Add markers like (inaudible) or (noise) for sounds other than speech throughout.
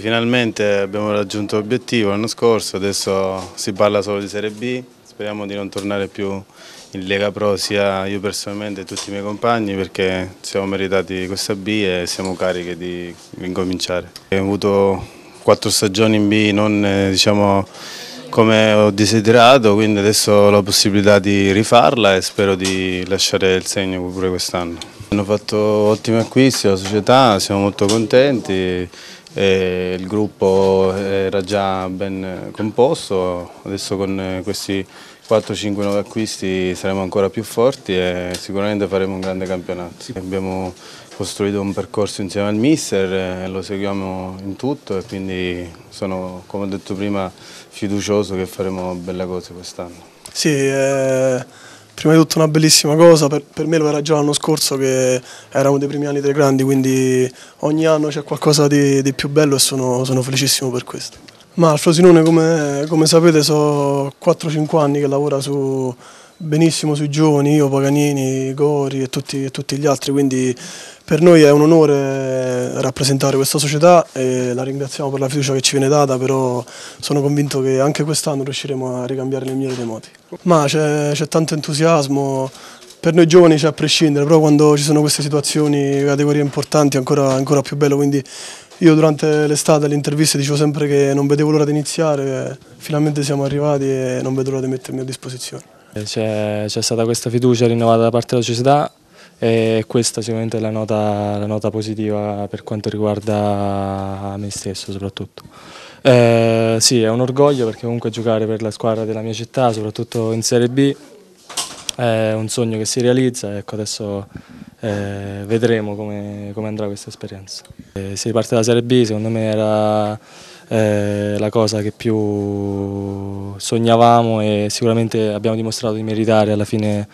Finalmente abbiamo raggiunto l'obiettivo l'anno scorso, adesso si parla solo di Serie B, speriamo di non tornare più in Lega Pro sia io personalmente che tutti i miei compagni perché siamo meritati questa B e siamo carichi di incominciare. Abbiamo avuto quattro stagioni in B, non eh, diciamo, come ho desiderato, quindi adesso ho la possibilità di rifarla e spero di lasciare il segno pure quest'anno. Hanno fatto ottimi acquisti la società, siamo molto contenti eh, il gruppo eh, era già ben eh, composto, adesso con eh, questi 4-5 nuovi acquisti saremo ancora più forti e sicuramente faremo un grande campionato. Abbiamo costruito un percorso insieme al mister, lo seguiamo in tutto e quindi sono, come ho detto prima, fiducioso che faremo belle cose quest'anno. Sì, eh prima di tutto una bellissima cosa, per, per me lo era già l'anno scorso che era uno dei primi anni dei grandi, quindi ogni anno c'è qualcosa di, di, più bello e sono, sono felicissimo per questo. Ma al Frosinone come, come sapete sono 4-5 anni che lavora su, benissimo sui giovani, io, Paganini, Gori e tutti, e tutti gli altri, quindi per noi è un onore eh, rappresentare questa società e la ringraziamo per la fiducia che ci viene data, però sono convinto che anche quest'anno riusciremo a ricambiare le migliore dei modi. Ma c'è tanto entusiasmo, per noi giovani c'è a prescindere, però quando ci sono queste situazioni, categorie importanti è ancora, ancora più bello, quindi io durante l'estate alle interviste dicevo sempre che non vedevo l'ora di iniziare, finalmente siamo arrivati e non vedo l'ora di mettermi a disposizione. C'è stata questa fiducia rinnovata da parte della società e questa sicuramente è la nota, la nota positiva per quanto riguarda me stesso soprattutto. Eh, sì, è un orgoglio perché comunque giocare per la squadra della mia città, soprattutto in Serie B, è un sogno che si realizza ecco adesso eh, vedremo come, come, andrà questa esperienza. Eh, se parte dalla Serie B secondo me era eh, la cosa che più sognavamo e sicuramente abbiamo dimostrato di meritare alla fine,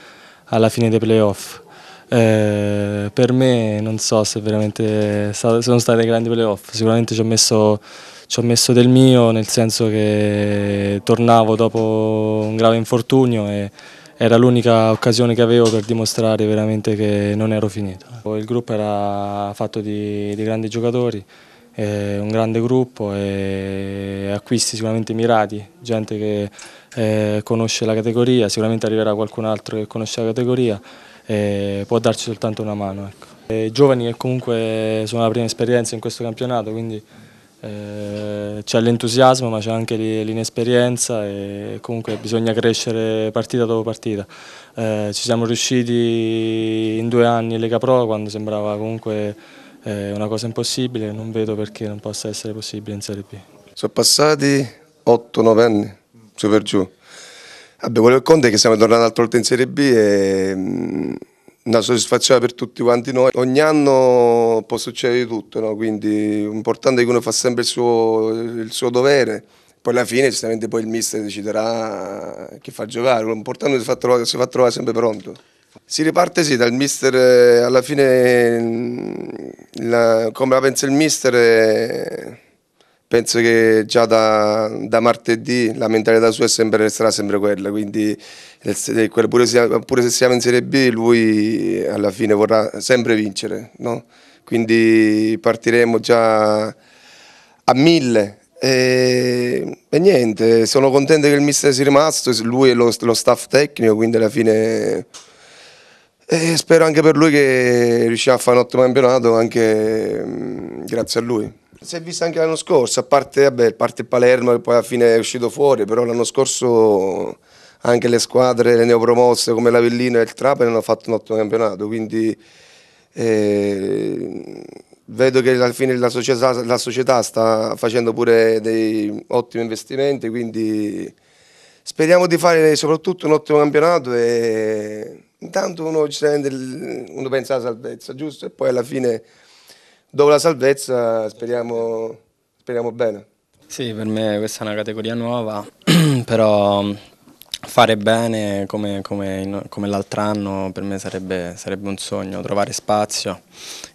alla fine dei playoff. Eh, per me non so se veramente sono state grandi playoff, sicuramente ci ho, messo, ci ho messo del mio, nel senso che tornavo dopo un grave infortunio e era l'unica occasione che avevo per dimostrare veramente che non ero finito. Il gruppo era fatto di, di grandi giocatori, eh, un grande gruppo e acquisti sicuramente mirati, gente che eh, conosce la categoria, sicuramente arriverà qualcun altro che conosce la categoria eh, può darci soltanto una mano. Ecco. I giovani che comunque sono la prima esperienza in questo campionato, quindi eh, c'è l'entusiasmo ma c'è anche l'inesperienza e comunque bisogna crescere partita dopo partita. Eh, ci siamo riusciti in due anni in Lega Pro quando sembrava comunque eh, una cosa impossibile, non vedo perché non possa essere possibile in Serie B. Sono passati 8-9 anni, su per giù. Vabbè, quello conto è che siamo tornati un'altra volta in Serie B e mm, una soddisfazione per tutti quanti noi. Ogni anno può succedere di tutto, no? quindi l'importante è che uno fa sempre il suo, il suo dovere. Poi alla fine giustamente poi il mister deciderà chi fa giocare, l'importante è che si fa trovare, si fa trovare sempre pronto. Si riparte sì, dal mister eh, alla fine mm, la, come la pensa il mister eh, penso che già da, da martedì la mentalità sua sempre, sarà sempre quella, quindi eh, pure se, pure se, siamo in Serie B lui alla fine vorrà sempre vincere, no? quindi partiremo già a mille. E, e, niente, sono contento che il mister sia rimasto, lui è lo, lo staff tecnico, quindi alla fine e spero anche per lui che riuscirà a fare un ottimo campionato anche mm, grazie a lui si è vista anche l'anno scorso, a parte, vabbè, a parte Palermo che poi alla fine è uscito fuori, però l'anno scorso anche le squadre, le neopromosse come l'Avellino e il Trapani hanno fatto un ottimo campionato, quindi eh, vedo che alla fine la società, la società, sta facendo pure dei ottimi investimenti, quindi speriamo di fare soprattutto un ottimo campionato e intanto uno, uno pensa alla salvezza, giusto? E poi alla fine dopo la salvezza speriamo, speriamo bene. Sì, per me questa è una categoria nuova, (clears throat) però mm, fare bene come, come, come l'altro anno per me sarebbe, sarebbe, un sogno, trovare spazio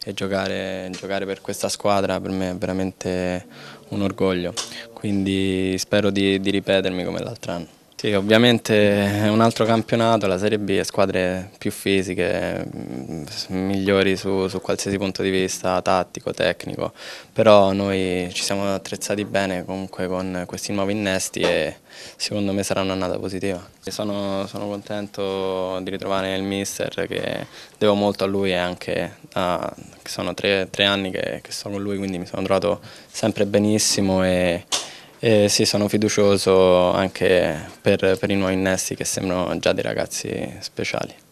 e giocare, giocare, per questa squadra per me è veramente un orgoglio, quindi spero di, di ripetermi come l'altro anno. Sì, ovviamente è un altro campionato, la Serie B, squadre più fisiche, mm, migliori su, su, qualsiasi punto di vista, tattico, tecnico, però noi ci siamo attrezzati bene comunque con questi nuovi innesti e secondo me sarà un'annata positiva. Sono, sono, contento di ritrovare il mister che devo molto a lui e anche a, sono tre, tre anni che, che sto con lui quindi mi sono trovato sempre benissimo e eh, sì, sono fiducioso anche per, per i nuovi innesti che sembrano già dei ragazzi speciali.